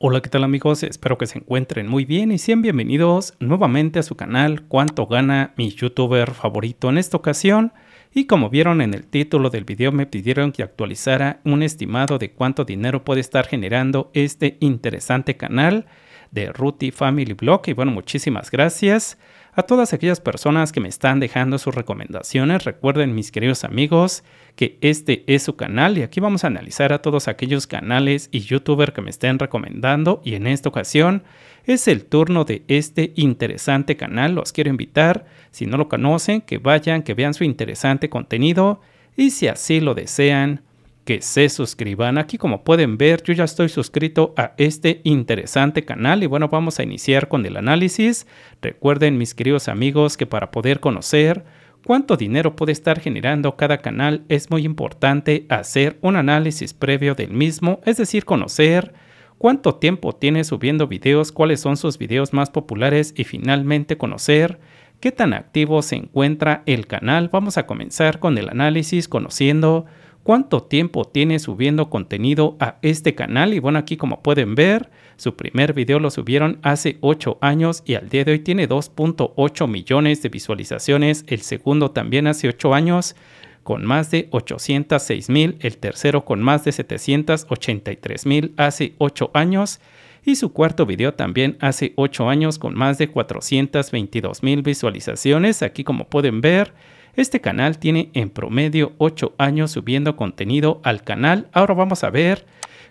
Hola, ¿qué tal amigos? Espero que se encuentren muy bien y sean bienvenidos nuevamente a su canal Cuánto gana mi youtuber favorito en esta ocasión. Y como vieron en el título del video me pidieron que actualizara un estimado de cuánto dinero puede estar generando este interesante canal de Ruti Family Blog. Y bueno, muchísimas gracias a todas aquellas personas que me están dejando sus recomendaciones. Recuerden, mis queridos amigos, que este es su canal y aquí vamos a analizar a todos aquellos canales y youtubers que me estén recomendando. Y en esta ocasión es el turno de este interesante canal. Los quiero invitar, si no lo conocen, que vayan, que vean su interesante contenido y si así lo desean que se suscriban. Aquí como pueden ver yo ya estoy suscrito a este interesante canal y bueno vamos a iniciar con el análisis. Recuerden mis queridos amigos que para poder conocer cuánto dinero puede estar generando cada canal es muy importante hacer un análisis previo del mismo, es decir conocer cuánto tiempo tiene subiendo videos, cuáles son sus videos más populares y finalmente conocer qué tan activo se encuentra el canal. Vamos a comenzar con el análisis conociendo cuánto tiempo tiene subiendo contenido a este canal y bueno aquí como pueden ver su primer video lo subieron hace 8 años y al día de hoy tiene 2.8 millones de visualizaciones, el segundo también hace 8 años con más de 806 mil, el tercero con más de 783 mil hace 8 años y su cuarto video también hace 8 años con más de 422 mil visualizaciones, aquí como pueden ver este canal tiene en promedio 8 años subiendo contenido al canal. Ahora vamos a ver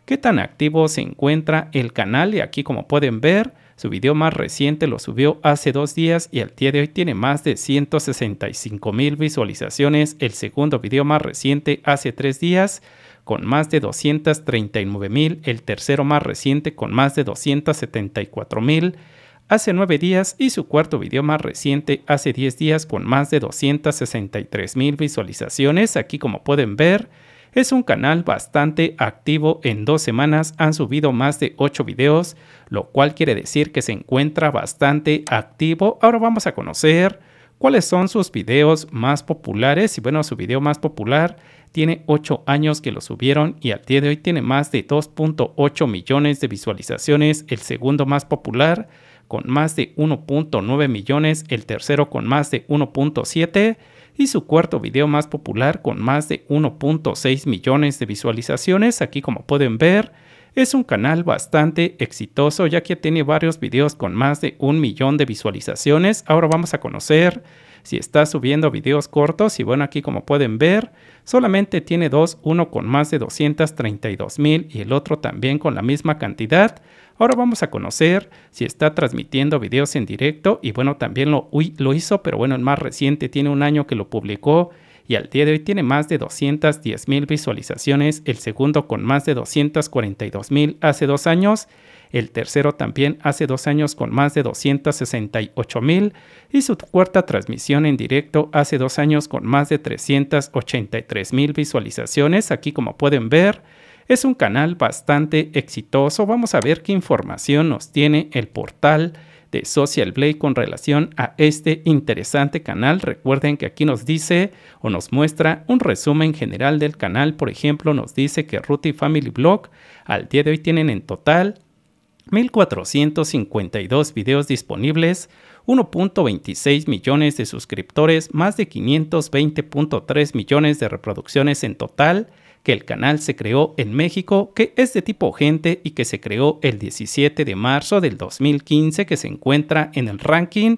qué tan activo se encuentra el canal y aquí como pueden ver su video más reciente lo subió hace dos días y al día de hoy tiene más de 165 mil visualizaciones. El segundo video más reciente hace tres días con más de 239 mil. El tercero más reciente con más de 274 mil hace 9 días y su cuarto video más reciente hace 10 días con más de 263 mil visualizaciones. Aquí como pueden ver es un canal bastante activo, en dos semanas han subido más de 8 videos, lo cual quiere decir que se encuentra bastante activo. Ahora vamos a conocer cuáles son sus videos más populares. Y bueno, su video más popular tiene 8 años que lo subieron y al día de hoy tiene más de 2.8 millones de visualizaciones. El segundo más popular con más de 1.9 millones, el tercero con más de 1.7 y su cuarto video más popular con más de 1.6 millones de visualizaciones. Aquí como pueden ver es un canal bastante exitoso ya que tiene varios videos con más de un millón de visualizaciones. Ahora vamos a conocer si está subiendo videos cortos. Y bueno, aquí como pueden ver, solamente tiene dos, uno con más de 232 mil y el otro también con la misma cantidad. Ahora vamos a conocer si está transmitiendo videos en directo y bueno, también lo, lo hizo, pero bueno, el más reciente tiene un año que lo publicó y al día de hoy tiene más de 210 mil visualizaciones, el segundo con más de 242 mil hace dos años, el tercero también hace dos años con más de 268 mil y su cuarta transmisión en directo hace dos años con más de 383 mil visualizaciones. Aquí como pueden ver es un canal bastante exitoso. Vamos a ver qué información nos tiene el portal de Social Blade con relación a este interesante canal. Recuerden que aquí nos dice o nos muestra un resumen general del canal. Por ejemplo, nos dice que Ruti Family Blog al día de hoy tienen en total 1.452 videos disponibles, 1.26 millones de suscriptores, más de 520.3 millones de reproducciones en total, que el canal se creó en México, que es de tipo gente y que se creó el 17 de marzo del 2015, que se encuentra en el ranking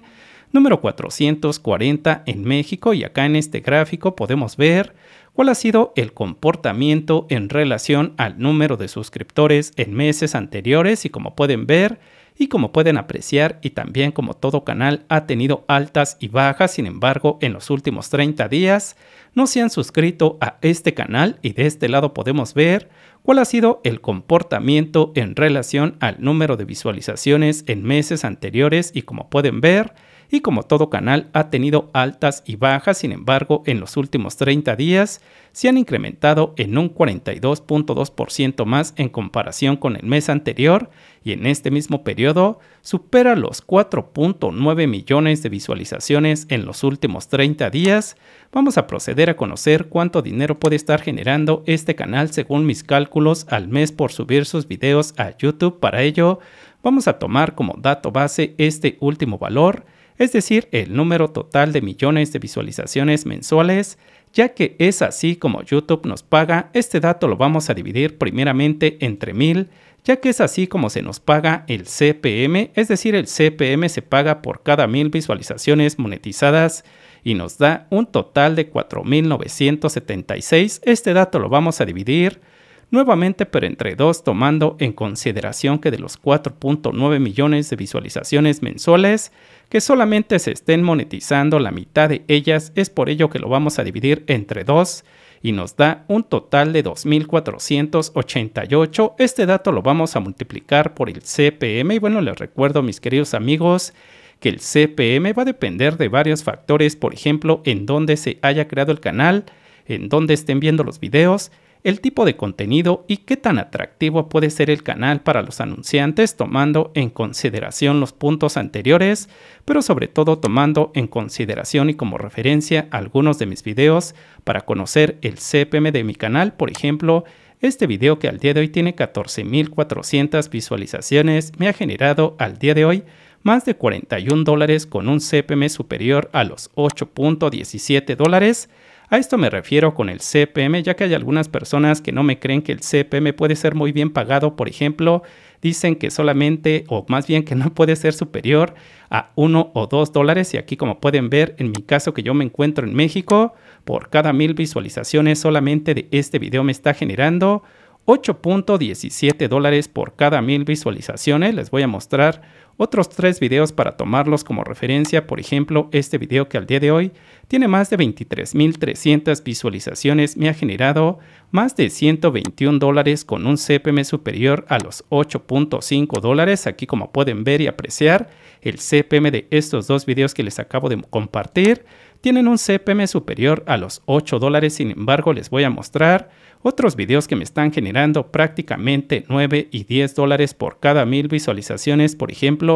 número 440 en México y acá en este gráfico podemos ver cuál ha sido el comportamiento en relación al número de suscriptores en meses anteriores y como pueden ver, y como pueden apreciar y también como todo canal ha tenido altas y bajas, sin embargo en los últimos 30 días no se han suscrito a este canal y de este lado podemos ver cuál ha sido el comportamiento en relación al número de visualizaciones en meses anteriores y como pueden ver y como todo canal ha tenido altas y bajas, sin embargo en los últimos 30 días se han incrementado en un 42.2% más en comparación con el mes anterior y en este mismo periodo supera los 4.9 millones de visualizaciones en los últimos 30 días. Vamos a proceder a conocer cuánto dinero puede estar generando este canal según mis cálculos al mes por subir sus videos a YouTube. Para ello, vamos a tomar como dato base este último valor es decir, el número total de millones de visualizaciones mensuales, ya que es así como YouTube nos paga, este dato lo vamos a dividir primeramente entre mil, ya que es así como se nos paga el CPM, es decir, el CPM se paga por cada mil visualizaciones monetizadas y nos da un total de 4976. Este dato lo vamos a dividir nuevamente pero entre dos tomando en consideración que de los 4.9 millones de visualizaciones mensuales, que solamente se estén monetizando la mitad de ellas, es por ello que lo vamos a dividir entre dos y nos da un total de 2.488. Este dato lo vamos a multiplicar por el CPM y bueno, les recuerdo mis queridos amigos que el CPM va a depender de varios factores, por ejemplo, en dónde se haya creado el canal, en dónde estén viendo los videos, el tipo de contenido y qué tan atractivo puede ser el canal para los anunciantes tomando en consideración los puntos anteriores, pero sobre todo tomando en consideración y como referencia algunos de mis videos para conocer el CPM de mi canal, por ejemplo, este video que al día de hoy tiene 14.400 visualizaciones me ha generado al día de hoy más de 41 dólares con un CPM superior a los 8.17 dólares a esto me refiero con el CPM, ya que hay algunas personas que no me creen que el CPM puede ser muy bien pagado, por ejemplo, dicen que solamente, o más bien que no puede ser superior a 1 o 2 dólares. Y aquí como pueden ver, en mi caso que yo me encuentro en México, por cada mil visualizaciones solamente de este video me está generando 8.17 dólares por cada mil visualizaciones. Les voy a mostrar otros tres videos para tomarlos como referencia, por ejemplo, este video que al día de hoy tiene más de 23.300 visualizaciones, me ha generado más de 121 dólares con un CPM superior a los 8.5 dólares. Aquí como pueden ver y apreciar, el CPM de estos dos videos que les acabo de compartir tienen un CPM superior a los 8 dólares, sin embargo les voy a mostrar otros videos que me están generando prácticamente 9 y 10 dólares por cada mil visualizaciones, por ejemplo,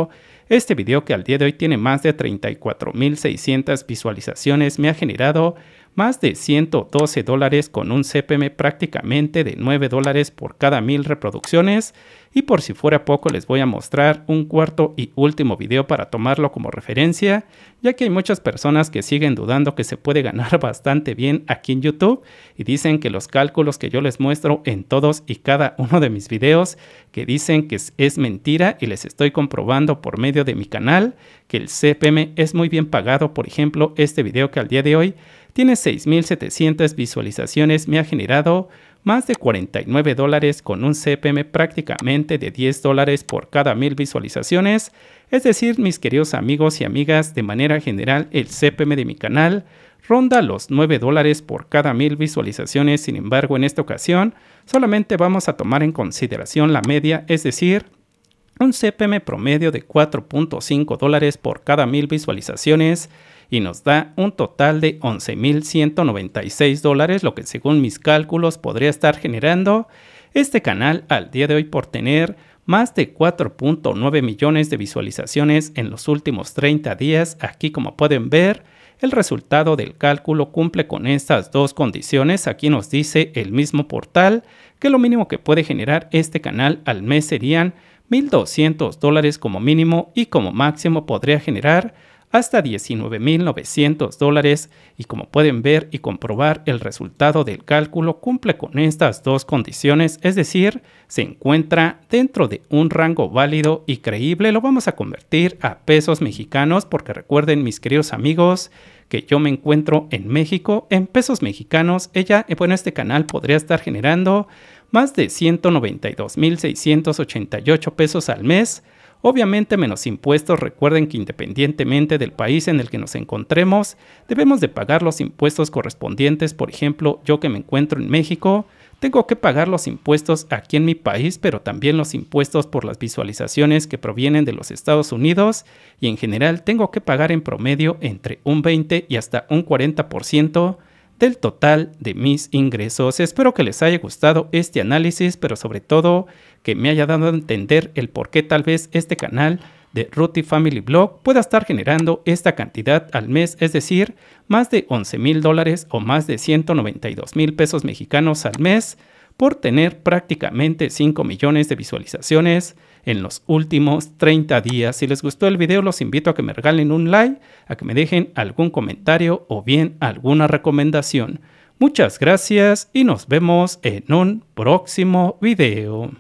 este video que al día de hoy tiene más de 34.600 visualizaciones me ha generado más de 112 dólares con un CPM prácticamente de 9 dólares por cada mil reproducciones y por si fuera poco les voy a mostrar un cuarto y último video para tomarlo como referencia ya que hay muchas personas que siguen dudando que se puede ganar bastante bien aquí en YouTube y dicen que los cálculos que yo les muestro en todos y cada uno de mis videos que dicen que es mentira y les estoy comprobando por medio de mi canal que el CPM es muy bien pagado por ejemplo este video que al día de hoy tiene 6.700 visualizaciones, me ha generado más de 49 dólares con un CPM prácticamente de 10 dólares por cada 1000 visualizaciones. Es decir, mis queridos amigos y amigas, de manera general el CPM de mi canal ronda los 9 dólares por cada 1000 visualizaciones. Sin embargo, en esta ocasión solamente vamos a tomar en consideración la media, es decir, un CPM promedio de 4.5 dólares por cada mil visualizaciones y nos da un total de 11.196 dólares, lo que según mis cálculos podría estar generando este canal al día de hoy por tener más de 4.9 millones de visualizaciones en los últimos 30 días. Aquí como pueden ver, el resultado del cálculo cumple con estas dos condiciones. Aquí nos dice el mismo portal que lo mínimo que puede generar este canal al mes serían 1.200 dólares como mínimo y como máximo podría generar hasta 19.900 dólares y como pueden ver y comprobar el resultado del cálculo cumple con estas dos condiciones, es decir, se encuentra dentro de un rango válido y creíble, lo vamos a convertir a pesos mexicanos porque recuerden mis queridos amigos que yo me encuentro en México en pesos mexicanos, ella, eh, bueno, este canal podría estar generando más de 192.688 pesos al mes, obviamente menos impuestos. Recuerden que independientemente del país en el que nos encontremos, debemos de pagar los impuestos correspondientes. Por ejemplo, yo que me encuentro en México, tengo que pagar los impuestos aquí en mi país, pero también los impuestos por las visualizaciones que provienen de los Estados Unidos y en general tengo que pagar en promedio entre un 20 y hasta un 40% del total de mis ingresos. Espero que les haya gustado este análisis, pero sobre todo que me haya dado a entender el por qué tal vez este canal de Ruti Family Blog pueda estar generando esta cantidad al mes, es decir, más de 11 mil dólares o más de 192 mil pesos mexicanos al mes por tener prácticamente 5 millones de visualizaciones en los últimos 30 días. Si les gustó el video, los invito a que me regalen un like, a que me dejen algún comentario o bien alguna recomendación. Muchas gracias y nos vemos en un próximo video.